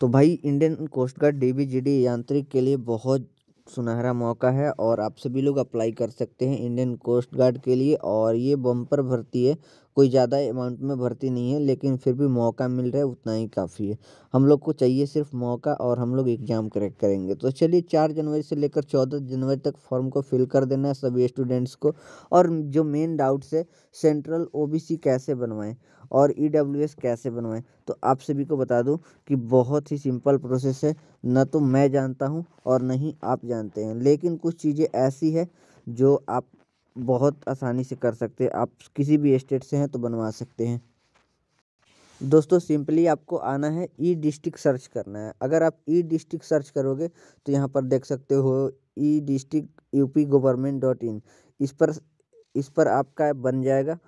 तो भाई Indian coast guard डीबीजीडी यांत्रिक के लिए बहुत सुनहरा मौका है और आप सभी लोग अप्लाई कर सकते हैं इंडियन कोस्ट गार्ड के लिए और ये बम्पर भर्ती है कोई ज़्यादा अमाउंट में भर्ती नहीं है लेकिन फिर भी मौका मिल रहा है उतना ही काफ़ी है हम लोग को चाहिए सिर्फ मौका और हम लोग एग्ज़ाम क्रैक करेंगे तो चलिए चार जनवरी से लेकर चौदह जनवरी तक फॉर्म को फिल कर देना है सभी स्टूडेंट्स को और जो मेन डाउट्स है सेंट्रल ओ कैसे बनवाएँ और ई e कैसे बनवाएं तो आप सभी को बता दूं कि बहुत ही सिंपल प्रोसेस है ना तो मैं जानता हूं और ना ही आप जानते हैं लेकिन कुछ चीज़ें ऐसी है जो आप बहुत आसानी से कर सकते हैं आप किसी भी स्टेट से हैं तो बनवा सकते हैं दोस्तों सिंपली आपको आना है ई डिस्ट्रिक्ट सर्च करना है अगर आप ई डिस्ट्रिक्ट सर्च करोगे तो यहाँ पर देख सकते हो e district UP government dot in इस पर इस पर आपका बन जाएगा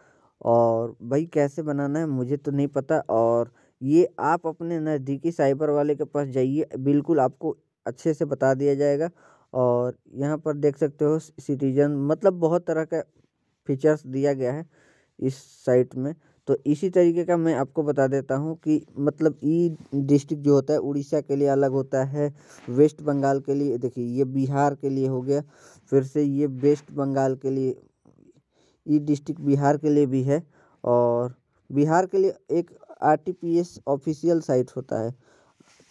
और भाई कैसे बनाना है मुझे तो नहीं पता और ये आप अपने नज़दीकी साइबर वाले के पास जाइए बिल्कुल आपको अच्छे से बता दिया जाएगा और यहाँ पर देख सकते हो सिटीजन मतलब बहुत तरह का फीचर्स दिया गया है इस साइट में तो इसी तरीके का मैं आपको बता देता हूँ कि मतलब ई डिस्ट्रिक्ट जो होता है उड़ीसा के लिए अलग होता है वेस्ट बंगाल के लिए देखिए ये बिहार के लिए हो गया फिर से ये वेस्ट बंगाल के लिए ई डिस्ट्रिक्ट बिहार के लिए भी है और बिहार के लिए एक R T P S official site होता है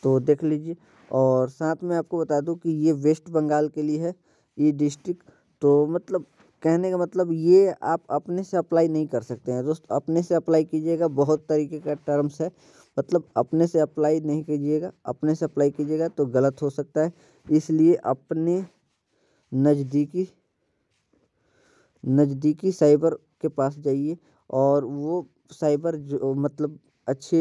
तो देख लीजिए और साथ में आपको बता दूं कि ये वेस्ट बंगाल के लिए है ये डिस्ट्रिक्ट तो मतलब कहने का मतलब ये आप अपने से अप्लाई नहीं कर सकते हैं दोस्त अपने से अप्लाई कीजिएगा बहुत तरीके का टर्म्स है मतलब अपने से अप्लाई नहीं कीजिएगा अपने से अप्लाई कीजिएगा तो गलत हो सकता है इसलिए अपने नज़दीकी नज़दीकी साइबर के पास जाइए और वो साइबर जो मतलब अच्छे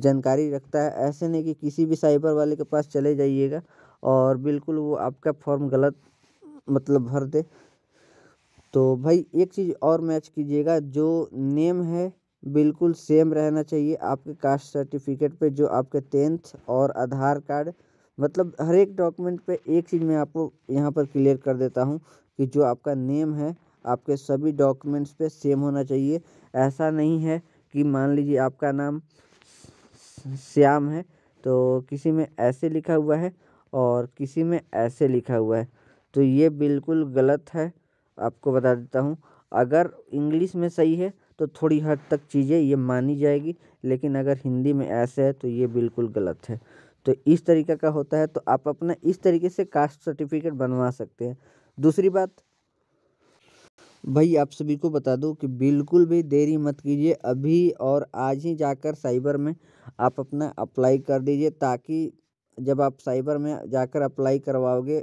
जानकारी रखता है ऐसे नहीं कि किसी भी साइबर वाले के पास चले जाइएगा और बिल्कुल वो आपका फॉर्म गलत मतलब भर दे तो भाई एक चीज़ और मैच कीजिएगा जो नेम है बिल्कुल सेम रहना चाहिए आपके कास्ट सर्टिफिकेट पे जो आपके टेंथ और आधार कार्ड मतलब हर एक डॉक्यूमेंट पे एक चीज़ मैं आपको यहाँ पर क्लियर कर देता हूँ कि जो आपका नेम है आपके सभी डॉक्यूमेंट्स पे सेम होना चाहिए ऐसा नहीं है कि मान लीजिए आपका नाम श्याम है तो किसी में ऐसे लिखा हुआ है और किसी में ऐसे लिखा हुआ है तो ये बिल्कुल गलत है आपको बता देता हूँ अगर इंग्लिश में सही है तो थोड़ी हद तक चीज़ें ये मानी जाएगी लेकिन अगर हिंदी में ऐसे है तो ये बिल्कुल गलत है तो इस तरीके का होता है तो आप अपना इस तरीके से कास्ट सर्टिफिकेट बनवा सकते हैं दूसरी बात भाई आप सभी को बता दूं कि बिल्कुल भी देरी मत कीजिए अभी और आज ही जाकर साइबर में आप अपना अप्लाई कर दीजिए ताकि जब आप साइबर में जाकर अप्लाई करवाओगे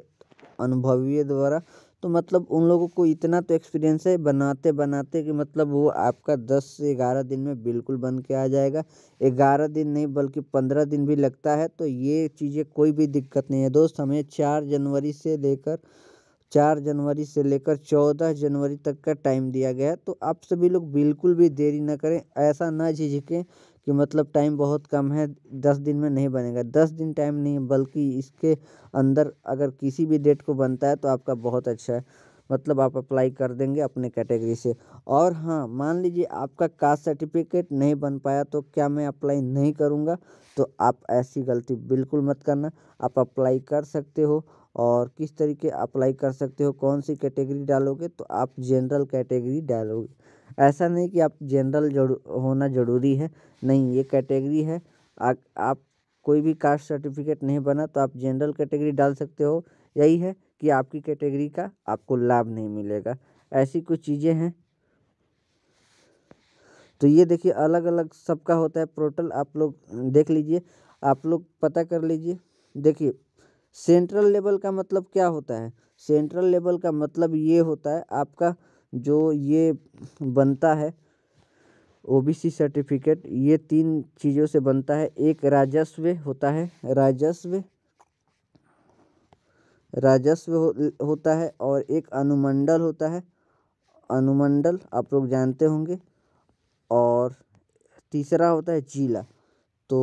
अनुभवी द्वारा तो मतलब उन लोगों को इतना तो एक्सपीरियंस है बनाते बनाते कि मतलब वो आपका दस से ग्यारह दिन में बिल्कुल बन के आ जाएगा ग्यारह दिन नहीं बल्कि पंद्रह दिन भी लगता है तो ये चीज़ें कोई भी दिक्कत नहीं है दोस्त हमें चार जनवरी से लेकर चार जनवरी से लेकर चौदह जनवरी तक का टाइम दिया गया है तो आप सभी लोग बिल्कुल भी देरी ना करें ऐसा ना झिझकें कि मतलब टाइम बहुत कम है दस दिन में नहीं बनेगा दस दिन टाइम नहीं बल्कि इसके अंदर अगर किसी भी डेट को बनता है तो आपका बहुत अच्छा है मतलब आप अप्लाई कर देंगे अपने कैटेगरी से और हाँ मान लीजिए आपका कास्ट सर्टिफिकेट नहीं बन पाया तो क्या मैं अप्लाई नहीं करूँगा तो आप ऐसी गलती बिल्कुल मत करना आप अप्लाई कर सकते हो और किस तरीके अप्लाई कर सकते हो कौन सी कैटेगरी डालोगे तो आप जनरल कैटेगरी डालोगे ऐसा नहीं कि आप जनरल जरूर होना ज़रूरी है नहीं ये कैटेगरी है आ, आप कोई भी कास्ट सर्टिफिकेट नहीं बना तो आप जनरल कैटेगरी डाल सकते हो यही है कि आपकी कैटेगरी का आपको लाभ नहीं मिलेगा ऐसी कुछ चीज़ें हैं तो ये देखिए अलग अलग सबका होता है पोर्टल आप लोग देख लीजिए आप लोग पता कर लीजिए देखिए सेंट्रल लेवल का मतलब क्या होता है सेंट्रल लेवल का मतलब ये होता है आपका जो ये बनता है ओबीसी सर्टिफिकेट ये तीन चीज़ों से बनता है एक राजस्व होता है राजस्व राजस्व हो, होता है और एक अनुमंडल होता है अनुमंडल आप लोग जानते होंगे और तीसरा होता है जिला तो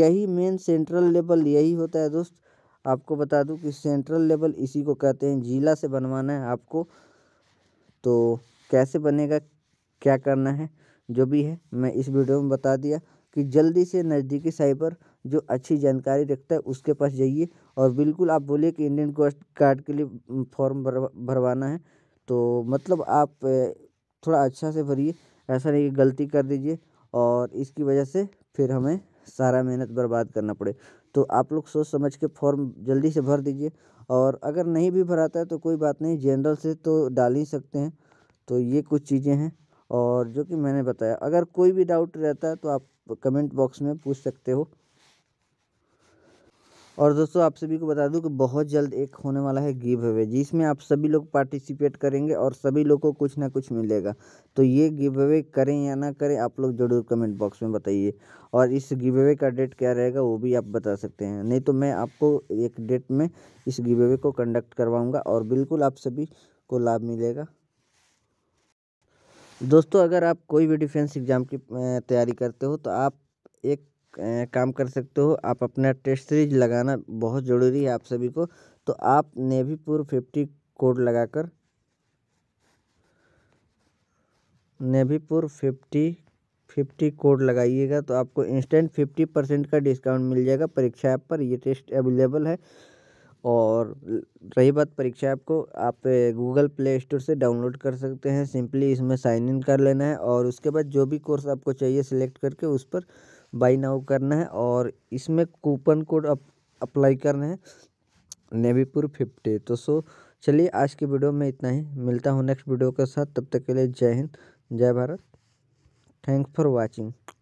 यही मेन सेंट्रल लेवल यही होता है दोस्त आपको बता दूं कि सेंट्रल लेवल इसी को कहते हैं जिला से बनवाना है आपको तो कैसे बनेगा क्या करना है जो भी है मैं इस वीडियो में बता दिया कि जल्दी से नज़दीकी साइबर जो अच्छी जानकारी रखता है उसके पास जाइए और बिल्कुल आप बोलिए कि इंडियन कोस्ट गार्ड के लिए फॉर्म भर भरवाना है तो मतलब आप थोड़ा अच्छा से भरिए ऐसा नहीं कि गलती कर दीजिए और इसकी वजह से फिर हमें सारा मेहनत बर्बाद करना पड़े तो आप लोग सोच समझ के फॉर्म जल्दी से भर दीजिए और अगर नहीं भी भराता है तो कोई बात नहीं जनरल से तो डाल ही सकते हैं तो ये कुछ चीज़ें हैं और जो कि मैंने बताया अगर कोई भी डाउट रहता है तो आप कमेंट बॉक्स में पूछ सकते हो और दोस्तों आप सभी को बता दूं कि बहुत जल्द एक होने वाला है गिव अवे जिसमें आप सभी लोग पार्टिसिपेट करेंगे और सभी लोग को कुछ ना कुछ मिलेगा तो ये गिव अवे करें या ना करें आप लोग जरूर कमेंट बॉक्स में बताइए और इस गिव अवे का डेट क्या रहेगा वो भी आप बता सकते हैं नहीं तो मैं आपको एक डेट में इस गिव अवे को कंडक्ट करवाऊँगा और बिल्कुल आप सभी को लाभ मिलेगा दोस्तों अगर आप कोई भी डिफेंस एग्ज़ाम की तैयारी करते हो तो आप एक काम कर सकते हो आप अपना टेस्ट सीरीज लगाना बहुत ज़रूरी है आप सभी को तो आप नेवी पूर्व फिफ्टी कोड लगाकर नेवीपुर फिफ्टी फिफ्टी कोड लगाइएगा तो आपको इंस्टेंट फिफ्टी परसेंट का डिस्काउंट मिल जाएगा परीक्षा ऐप पर यह टेस्ट अवेलेबल है और रही बात परीक्षा ऐप को आप गूगल प्ले स्टोर से डाउनलोड कर सकते हैं सिंपली इसमें साइन इन कर लेना है और उसके बाद जो भी कोर्स आपको चाहिए सिलेक्ट करके उस पर बाई नाउ करना है और इसमें कूपन कोड अप, अप्लाई करना है नेवीपुर फिफ्टी तो सो चलिए आज की वीडियो में इतना ही मिलता हूँ नेक्स्ट वीडियो के साथ तब तक के लिए जय हिंद जय भारत थैंक्स फॉर वॉचिंग